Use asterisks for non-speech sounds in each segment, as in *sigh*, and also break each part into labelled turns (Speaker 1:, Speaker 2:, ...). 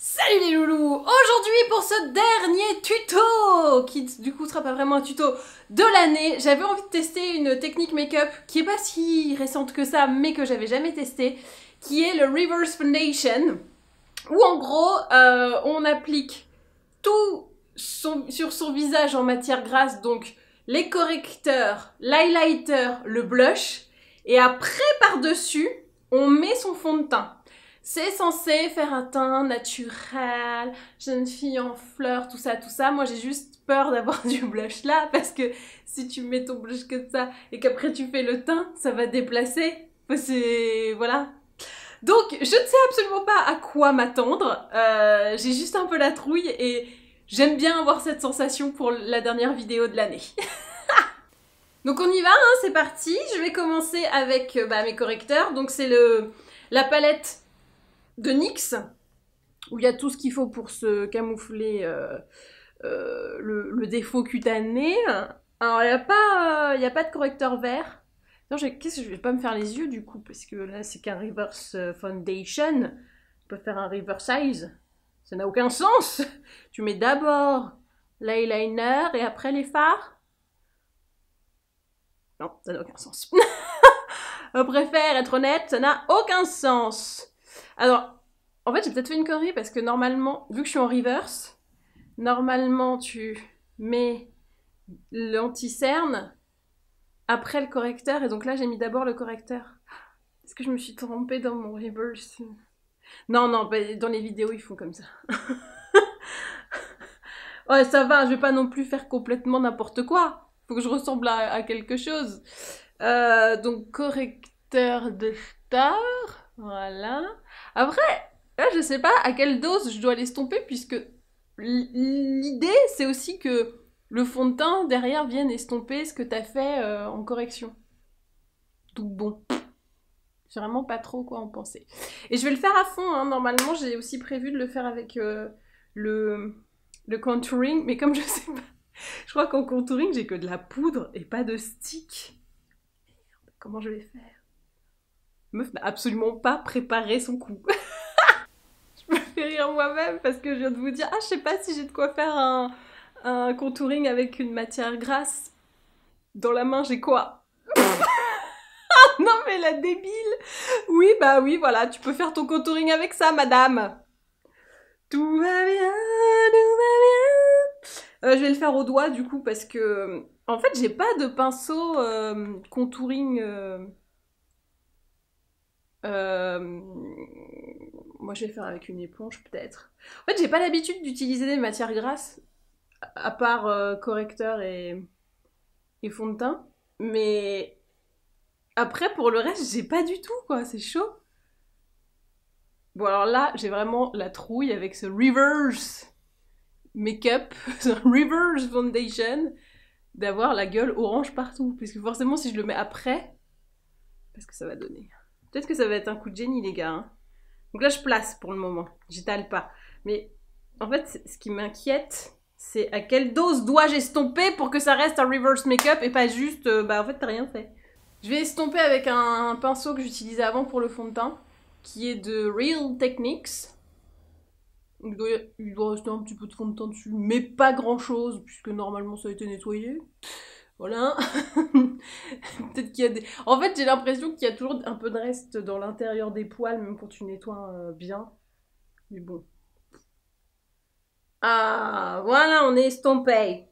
Speaker 1: Salut les loulous Aujourd'hui pour ce dernier tuto, qui du coup sera pas vraiment un tuto de l'année, j'avais envie de tester une technique make-up qui est pas si récente que ça, mais que j'avais jamais testée, qui est le reverse foundation, où en gros euh, on applique tout son, sur son visage en matière grasse, donc les correcteurs, l'highlighter, le blush, et après par-dessus on met son fond de teint c'est censé faire un teint naturel, jeune fille en fleurs, tout ça, tout ça. Moi, j'ai juste peur d'avoir *laughs* du blush là parce que si tu mets ton blush comme ça et qu'après tu fais le teint, ça va déplacer. C'est... voilà. Donc, je ne sais absolument pas à quoi m'attendre. Euh, j'ai juste un peu la trouille et j'aime bien avoir cette sensation pour la dernière vidéo de l'année. *laughs* Donc on y va, hein, c'est parti. Je vais commencer avec euh, bah, mes correcteurs. Donc c'est le la palette de NYX, où il y a tout ce qu'il faut pour se camoufler euh, euh, le, défaut cutané. Alors, il n'y a, pas, de correcteur vert. Non, je, qu'est-ce je vais pas me faire les yeux du coup, parce que là, c'est qu'un reverse euh, foundation. Je peux faire un reverse size. Ça n'a aucun sens. *laughs* Tu mets d'abord l'eyeliner et après les phares. Non, ça n'a aucun sens. On *laughs* préfère être honnête, ça n'a aucun sens. Alors, en fait, j'ai peut-être fait une connerie parce que normalement, vu que je suis en reverse, normalement, tu mets lanti après le correcteur. Et donc là, j'ai mis d'abord le correcteur. Est-ce que je me suis trompée dans mon reverse Non, non, bah, dans les vidéos, ils font comme ça. *laughs* ouais, ça va, je vais pas non plus faire complètement n'importe quoi. Faut que je ressemble à, quelque chose. Euh, donc, correcteur de star. Voilà. Après, là, je sais pas à quelle dose je dois l'estomper, puisque l'idée, c'est aussi que le fond de teint derrière vienne estomper ce que t'as fait euh, en correction. Donc bon, j'ai vraiment pas trop quoi en penser. Et je vais le faire à fond, hein. normalement j'ai aussi prévu de le faire avec euh, le, le contouring, mais comme je sais pas, je crois qu'en contouring j'ai que de la poudre et pas de stick. comment je vais faire meuf n'a absolument pas préparé son coup. *laughs* je me fais rire moi-même parce que je viens de vous dire, ah, je sais pas si j'ai de quoi faire un, contouring avec une matière grasse. Dans la main, j'ai quoi *laughs* non mais la débile Oui bah oui voilà, tu peux faire ton contouring avec ça madame Tout va bien, tout va bien euh, Je vais le faire au doigt du coup parce que en fait j'ai pas de pinceau euh, contouring euh, euh, moi, je vais faire avec une éponge, peut-être. En fait, j'ai pas l'habitude d'utiliser des matières grasses, à part euh, correcteur et... fond de teint. Mais après, pour le reste, j'ai pas du tout, quoi. C'est chaud. Bon, alors là, j'ai vraiment la trouille avec ce reverse make-up, *laughs* ce reverse foundation, d'avoir la gueule orange partout. Puisque forcément, si je le mets après, parce que ça va donner Peut-être que ça va être un coup de génie, les gars. Hein. Donc là, je place pour le moment. J'étale pas. Mais en fait, ce qui m'inquiète, c'est à quelle dose dois-je estomper pour que ça reste un reverse make-up et pas juste, euh, bah en fait, t'as rien fait. Je vais estomper avec un pinceau que j'utilisais avant pour le fond de teint, qui est de Real Techniques. il doit rester un petit peu de fond de teint dessus, mais pas grand-chose, puisque normalement ça a été nettoyé. Voilà. *laughs* Peut-être qu'il y a des... En fait, j'ai l'impression qu'il y a toujours un peu de reste dans l'intérieur des poils, même quand tu nettoies euh, bien. Mais bon. Ah, voilà, on est estompé.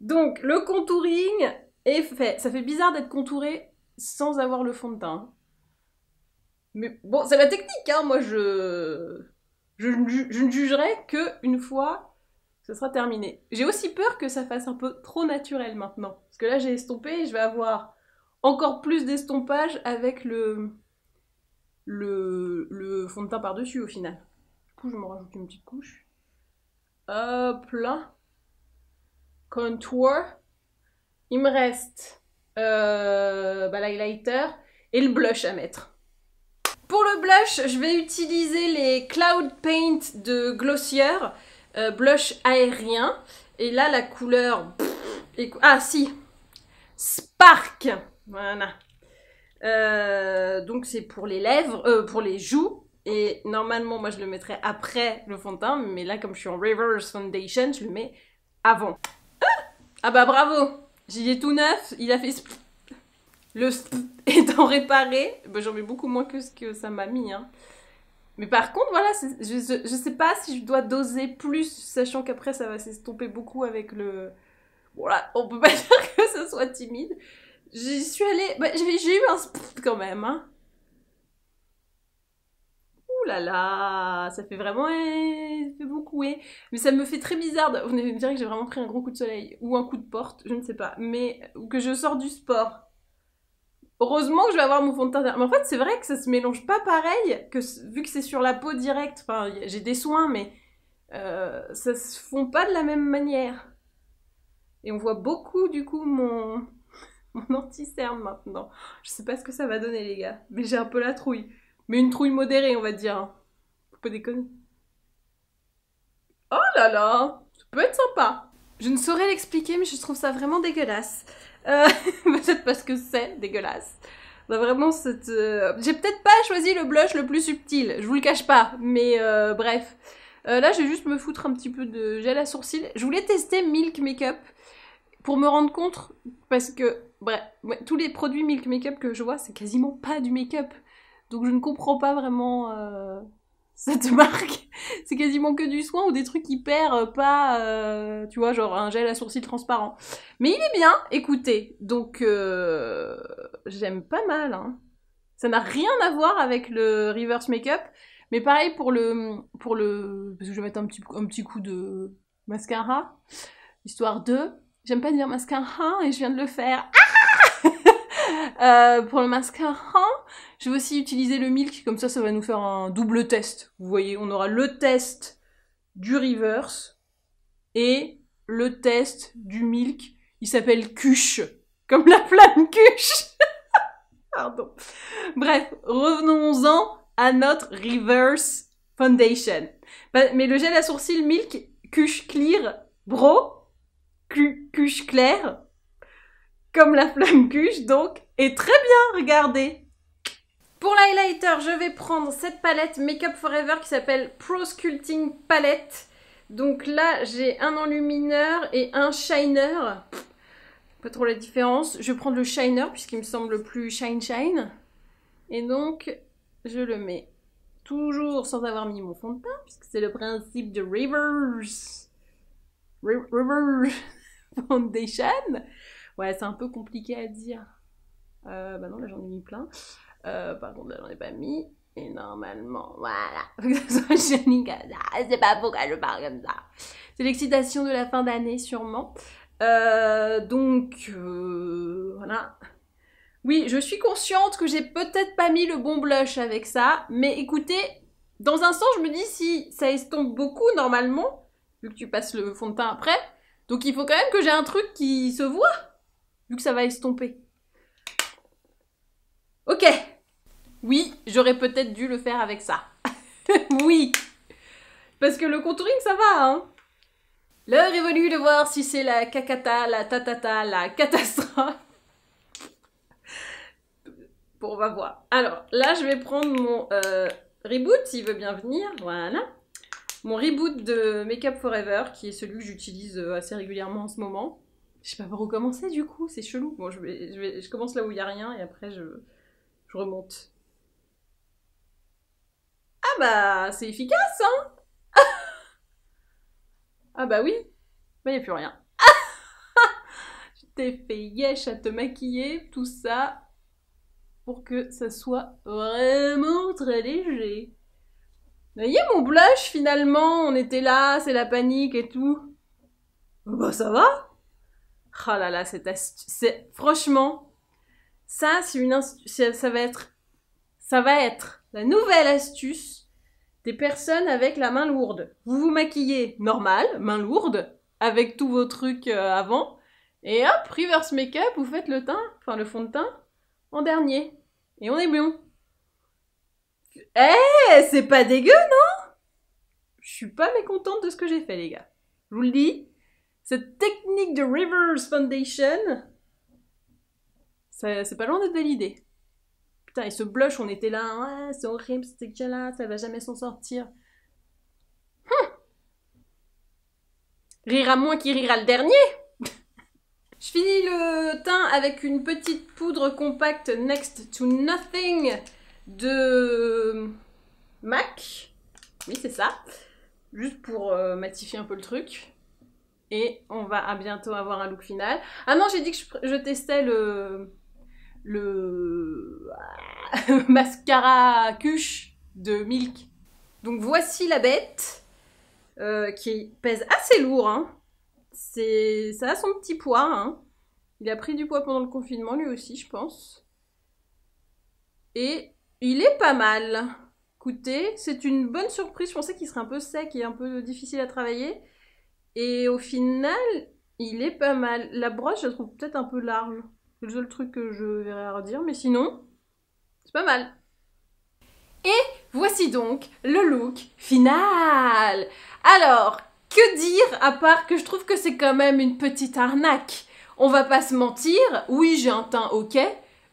Speaker 1: Donc, le contouring est fait. Ça fait bizarre d'être contouré sans avoir le fond de teint. Mais bon, c'est la technique, hein. Moi, je... Je, ne jugerai qu'une fois ce sera terminé. J'ai aussi peur que ça fasse un peu trop naturel maintenant. Parce que là, j'ai estompé et je vais avoir encore plus d'estompage avec le, le, fond de teint par-dessus au final. Du coup, je me rajoute une petite couche. Hop là. Contour. Il me reste euh, bah, l'highlighter et le blush à mettre. Pour le blush, je vais utiliser les Cloud Paint de Glossier. Euh, blush aérien. Et là, la couleur... ah si Spark Voilà. Euh, donc c'est pour les lèvres, euh, pour les joues. Et normalement, moi, je le mettrais après le fond de teint. Mais là, comme je suis en reverse foundation, je le mets avant. Ah, ah bah bravo J'y ai tout neuf. Il a fait... le étant *laughs* réparé, bah, j'en mets beaucoup moins que ce que ça m'a mis. Hein. Mais par contre, voilà, je, je sais pas si je dois doser plus, sachant qu'après ça va s'estomper beaucoup avec le. Voilà, on peut pas *laughs* dire que ce soit timide. J'y suis allée. Bah, j'ai eu un sport quand même, hein. Ouh là là, ça fait vraiment. Eh, ça fait beaucoup, eh. Mais ça me fait très bizarre. De... Vous allez me dire que j'ai vraiment pris un gros coup de soleil ou un coup de porte, je ne sais pas. Mais. Ou que je sors du sport heureusement que je vais avoir mon fond de teint. Mais en fait, c'est vrai que ça se mélange pas pareil, que vu que c'est sur la peau directe, enfin, j'ai des soins, mais ça euh, ça se font pas de la même manière. Et on voit beaucoup, du coup, mon, *laughs* mon anti maintenant. Je sais pas ce que ça va donner, les gars, mais j'ai un peu la trouille. Mais une trouille modérée, on va dire. Hein. Faut pas déconner. Oh là là Ça peut être sympa Je ne saurais l'expliquer, mais je trouve ça vraiment dégueulasse. Euh, *laughs* peut-être parce que c'est dégueulasse. Bah, vraiment cette... Euh, j'ai peut-être pas choisi le blush le plus subtil, je vous le cache pas, mais euh, bref. Euh, là, je vais juste me foutre un petit peu de gel à sourcils. Je voulais tester Milk Makeup pour me rendre compte, parce que bref, tous les produits Milk Makeup que je vois, c'est quasiment pas du make-up. Donc je ne comprends pas vraiment cette *laughs* marque. c'est quasiment que du soin ou des trucs hyper pas, euh, tu vois, genre un gel à sourcils transparent. Mais il est bien, écoutez. Donc, euh, j'aime pas mal. Hein. Ça n'a rien à voir avec le reverse make-up. Mais pareil pour le, pour le... Parce que je vais mettre un petit, petit coup de mascara. Histoire de... J'aime pas dire mascara hein, et je viens de le faire. Ah euh, pour le mascara, je vais aussi utiliser le milk, comme ça, ça va nous faire un double test. Vous voyez, on aura le test du reverse et le test du milk. Il s'appelle Cuche, comme la flamme Cuche. *laughs* Pardon. Bref, revenons-en à notre reverse foundation. Bah, mais le gel à sourcils milk, Cuche clear, bro, Cuche clair, comme la flamme cuche donc, et très bien, regardez Pour l'highlighter, je vais prendre cette palette Makeup Forever qui s'appelle Pro Sculpting Palette. Donc là, j'ai un enlumineur et un shiner. pas trop la différence. Je prends le shiner puisqu'il me semble plus shine shine. Et donc, je le mets toujours sans avoir mis mon fond de teint puisque c'est le principe de reverse Rivers *laughs* Foundation. Ouais, c'est un peu compliqué à dire. Euh, bah non, là j'en ai mis plein. Euh, par contre, là j'en ai pas mis. Et normalement, voilà. *laughs* Faut que ça soit ça. Ah, c'est pas pourquoi je parle comme ça. C'est l'excitation de la fin d'année, sûrement. Euh, donc, euh, voilà. Oui, je suis consciente que j'ai peut-être pas mis le bon blush avec ça. Mais écoutez, dans un sens, je me dis si ça estompe beaucoup normalement, vu que tu passes le fond de teint après. Donc il faut quand même que j'ai un truc qui se voit vu que ça va estomper. Ok Oui, j'aurais peut-être dû le faire avec ça. *laughs* oui Parce que le contouring, ça va, hein L'heure est venue de voir si c'est la cacata, la tatata, la catastrophe. bon, on va voir. Alors, là, je vais prendre mon euh, reboot, s'il veut bien venir. Voilà. Mon reboot de Make Makeup Forever, qui est celui que j'utilise euh, assez régulièrement en ce moment. Je sais pas par où commencer du coup, c'est chelou. Bon, je, vais, je, commence là où il n'y a rien et après je, je remonte. Ah bah, c'est efficace, hein *laughs* Ah bah oui, bah il n'y a plus rien. *laughs* Je t'ai fait yesh à te maquiller, tout ça, pour que ça soit vraiment très léger. Vous Voyez mon blush finalement, on était là, c'est la panique et tout. Bah ça va Oh là là, cette c'est franchement ça c'est une ça va être ça va être la nouvelle astuce des personnes avec la main lourde. Vous vous maquillez normal, main lourde avec tous vos trucs euh, avant et hop, reverse make-up, vous faites le teint, enfin le fond de teint en dernier et on est bon. Eh, c'est pas dégueu, non Je suis pas mécontente de ce que j'ai fait les gars. Je vous le dis, cette technique de Rivers Foundation, c'est pas loin d'être validé. Putain, et ce blush, on était là, ouais, c'est horrible, c'est là, ça va jamais s'en sortir. Hum. Rira moins qui rira le dernier *laughs* Je finis le teint avec une petite poudre compacte Next to Nothing de MAC. Oui, c'est ça. Juste pour euh, matifier un peu le truc. Et on va bientôt avoir un look final. Ah non, j'ai dit que je, testais le le *laughs* mascara cuche de Milk. Donc voici la bête euh, qui pèse assez lourd. Hein. C'est ça a son petit poids. Hein. Il a pris du poids pendant le confinement lui aussi, je pense. Et il est pas mal. Écoutez, c'est une bonne surprise. Je pensais qu'il serait un peu sec et un peu difficile à travailler. Et au final, il est pas mal. La broche, je trouve peut-être un peu large. C'est le seul truc que je verrai à redire, mais sinon, c'est pas mal. Et voici donc le look final. Alors, que dire à part que je trouve que c'est quand même une petite arnaque On va pas se mentir, oui j'ai un teint ok,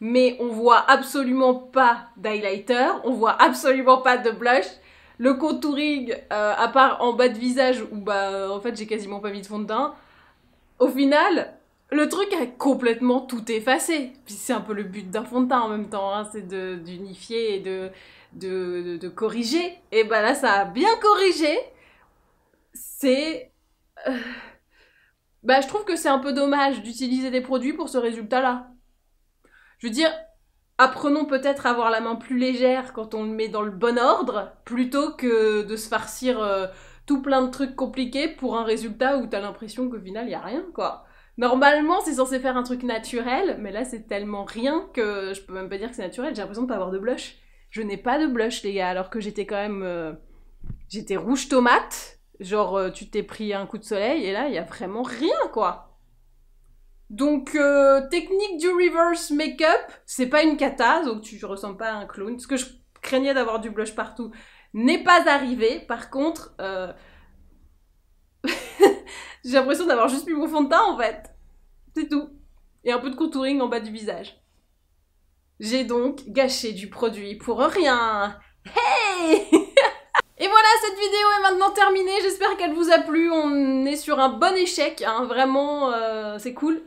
Speaker 1: mais on voit absolument pas d'highlighter, on voit absolument pas de blush, le contouring, euh, à part en bas de visage où bah euh, en fait j'ai quasiment pas mis de fond de teint, au final, le truc a complètement tout effacé. Puis c'est un peu le but d'un fond de teint en même temps, hein, c'est d'unifier et de de, corriger. Et bah là ça a bien corrigé. C'est... Euh, bah je trouve que c'est un peu dommage d'utiliser des produits pour ce résultat-là. Je veux dire, apprenons peut-être à avoir la main plus légère quand on le met dans le bon ordre, plutôt que de se farcir euh, tout plein de trucs compliqués pour un résultat où t'as l'impression qu'au final, il a rien, quoi. Normalement, c'est censé faire un truc naturel, mais là, c'est tellement rien que je peux même pas dire que c'est naturel. J'ai l'impression de pas avoir de blush. Je n'ai pas de blush, les gars, alors que j'étais quand même... Euh, j'étais rouge tomate, genre euh, tu t'es pris un coup de soleil, et là, il y a vraiment rien, quoi donc, euh, technique du reverse make-up, c'est pas une cata, donc tu ressembles pas à un clown. Ce que je craignais d'avoir du blush partout n'est pas arrivé. Par contre, euh, *laughs* j'ai l'impression d'avoir juste mis mon fond de teint en fait. C'est tout. Et un peu de contouring en bas du visage. J'ai donc gâché du produit pour rien. Hey et voilà, cette vidéo est maintenant terminée, j'espère qu'elle vous a plu, on est sur un bon échec, hein, vraiment, euh, c'est cool.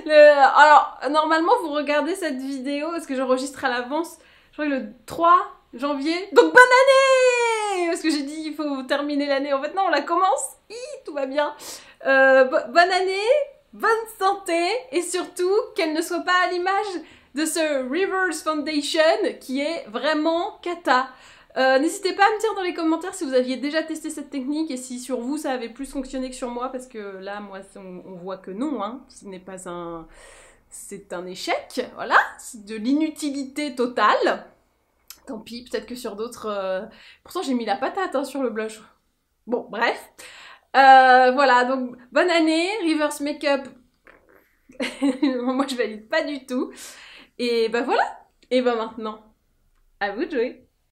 Speaker 1: *laughs* Alors, normalement, vous regardez cette vidéo, parce que j'enregistre à l'avance, je crois que le 3 janvier, donc bonne année Parce que j'ai dit, il faut terminer l'année, en fait non, on la commence, Hi, tout va bien. Euh, bonne année, bonne santé, et surtout, qu'elle ne soit pas à l'image de ce Rivers Foundation qui est vraiment cata. Euh, n'hésitez pas à me dire dans les commentaires si vous aviez déjà testé cette technique et si sur vous ça avait plus fonctionné que sur moi, parce que là, moi, on, voit que non, hein, ce n'est pas un... C'est un échec, voilà, C'est de l'inutilité totale. Tant pis, peut-être que sur d'autres... Euh, pourtant, j'ai mis la patate hein, sur le blush. Bon, bref. Euh, voilà, donc bonne année, reverse make-up. *laughs* moi, je valide pas du tout. Et ben voilà. Et ben maintenant, à vous de jouer.